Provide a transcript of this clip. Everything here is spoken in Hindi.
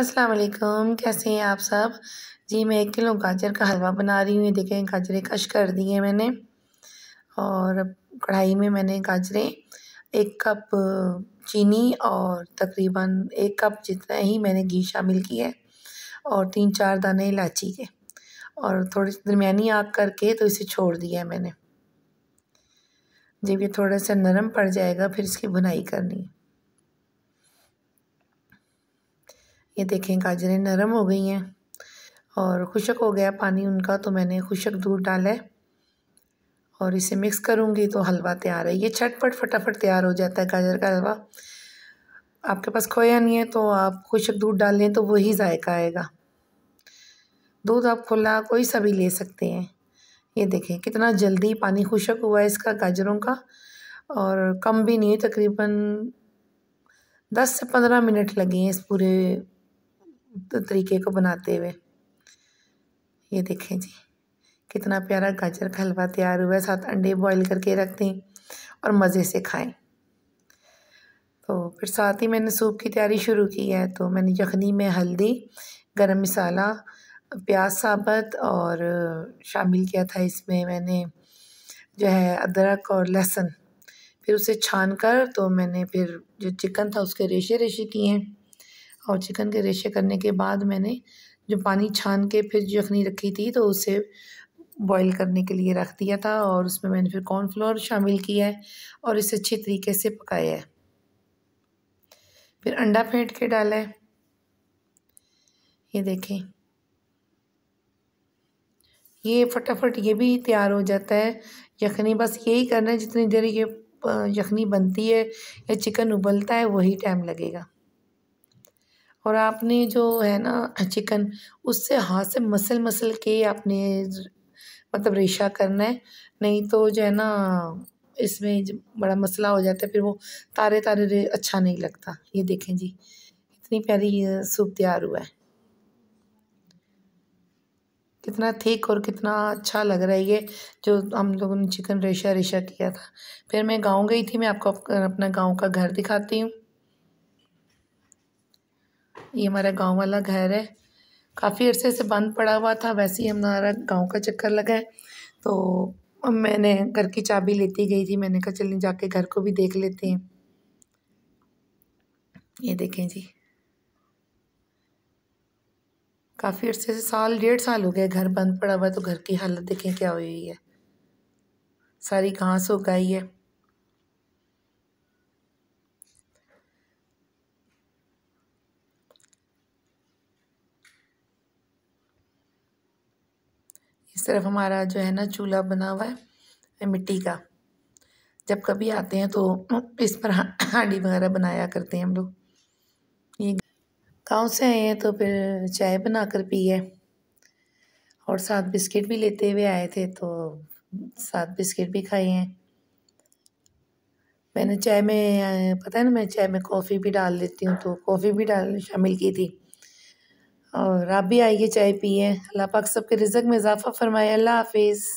अस्सलाम वालेकुम कैसे हैं आप सब जी मैं एक किलो गाजर का हलवा बना रही हूँ ये देखें गाजरें कश कर दी मैंने और कढ़ाई में मैंने गाजरें एक कप चीनी और तकरीबन एक कप जितना ही मैंने घी शामिल की है और तीन चार दाने इलायची के और थोड़ी दरमियानी आग करके तो इसे छोड़ दिया है मैंने जब ये थोड़ा सा नरम पड़ जाएगा फिर इसकी भुनाई करनी है ये देखें गाजरें नरम हो गई हैं और खुशक हो गया पानी उनका तो मैंने खुशक दूध डाला है और इसे मिक्स करूँगी तो हलवा तैयार है ये छटपट फटाफट तैयार हो जाता है गाजर का हलवा आपके पास खोया नहीं है तो आप खुशक दूध डाल लें तो वही जायका आएगा दूध आप खुला कोई सा भी ले सकते हैं ये देखें कितना जल्दी पानी खुशक हुआ है इसका गाजरों का और कम भी नहीं तकरीबन दस से पंद्रह मिनट लगे हैं इस पूरे तो तरीके को बनाते हुए ये देखें जी कितना प्यारा गाजर का हलवा तैयार हुआ है साथ अंडे बॉईल करके रख दें और मज़े से खाएं तो फिर साथ ही मैंने सूप की तैयारी शुरू की है तो मैंने यखनी में हल्दी गरम मसाला प्याज साबत और शामिल किया था इसमें मैंने जो है अदरक और लहसुन फिर उसे छान कर तो मैंने फिर जो चिकन था उसके रेशे रेशे किए हैं और चिकन के रेशे करने के बाद मैंने जो पानी छान के फिर यखनी रखी थी तो उसे बॉईल करने के लिए रख दिया था और उसमें मैंने फिर कॉर्नफ्लोर शामिल किया है और इसे अच्छे तरीके से पकाया है फिर अंडा फेंट के डाला है ये देखें ये फटाफट ये भी तैयार हो जाता है यखनी बस यही करना है जितनी देर ये यखनी बनती है या चिकन उबलता है वही टाइम लगेगा और आपने जो है ना चिकन उससे हाथ से मसल मसल के आपने मतलब रेशा करना है नहीं तो जो है ना इसमें बड़ा मसला हो जाता है फिर वो तारे तारे अच्छा नहीं लगता ये देखें जी इतनी प्यारी सूप तैयार हुआ है कितना थिक और कितना अच्छा लग रहा है ये जो हम लोगों ने चिकन रेशा रेशा किया था फिर मैं गांव गई थी मैं आपको अपना गांव का घर दिखाती हूँ ये हमारा गांव वाला घर है काफ़ी अरसे से बंद पड़ा हुआ था वैसे ही हमारा गांव का चक्कर लगा है तो मैंने घर की चाबी लेती गई थी मैंने कहा चलिए जाके घर को भी देख लेते हैं ये देखें जी काफ़ी अर्से से साल डेढ़ साल हो गया घर बंद पड़ा हुआ तो घर की हालत देखें क्या हुई है सारी घास हो गई है इस तरफ हमारा जो है ना चूल्हा बना हुआ है मिट्टी का जब कभी आते हैं तो इस पर हांडी वगैरह बनाया करते हैं हम लोग ये गांव से आए हैं तो फिर चाय बना कर पी है और साथ बिस्किट भी लेते हुए आए थे तो साथ बिस्किट भी खाए हैं मैंने चाय में पता है ना मैं चाय में कॉफ़ी भी डाल लेती हूँ तो कॉफ़ी भी डाल शामिल की थी और आप भी आइए चाय पिए अल्लाह पाक सबके रिजक में इज़ाफ़ा फ़रमाए अल्लाह हाफ़िज़